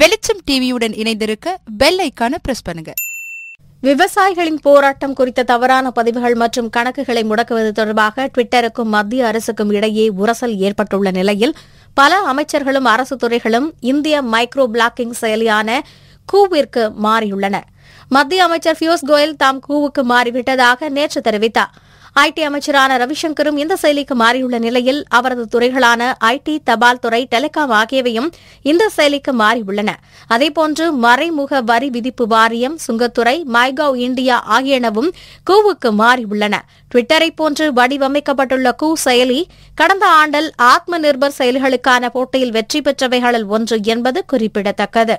வெளிச்சம் டிவியுடன் இணைந்திருக்க பெல் ஐக்கான பிரஸ் பண்ணுங்க விவசாயிகளின் போராட்டம் குறித்த தவறான பதிவுகள் மற்றும் கணக்குகளை முடக்குவது தொடர்பாக டுவிட்டருக்கும் மத்திய அரசுக்கும் இடையே உரசல் ஏற்பட்டுள்ள நிலையில் பல அமைச்சர்களும் அரசு துறைகளும் இந்திய மைக்ரோ பிளாக்கிங் செயலியான கூவிற்கு மாறியுள்ளனர் மத்திய அமைச்சர் பியூஷ் கோயல் தாம் கூவுக்கு மாறிவிட்டதாக நேற்று தெரிவித்தார் ஐடி அமைச்சரான ரவிசங்கரும் இந்த செயலிக்கு மாறியுள்ள நிலையில் அவரது துறைகளான ஐடி தபால் துறை டெலிகாம் ஆகியவையும் இந்த செயலிக்கு மாறியுள்ளன அதேபோன்று மறைமுக வரி விதிப்பு வாரியம் சுங்கத்துறை மைகவ் இந்தியா ஆகியனவும் கூவுக்கு மாறியுள்ளன ட்விட்டரை போன்று வடிவமைக்கப்பட்டுள்ள கூ செயலி கடந்த ஆண்டில் ஆத்ம நிர்பர் செயல்களுக்கான போட்டியில் வெற்றி பெற்றவைகளில் ஒன்று என்பது குறிப்பிடத்தக்கது